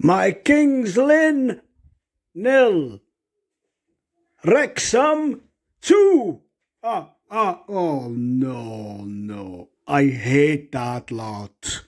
My Kings Lynn nil. Wrexham two. Ah, ah, oh no, no. I hate that lot.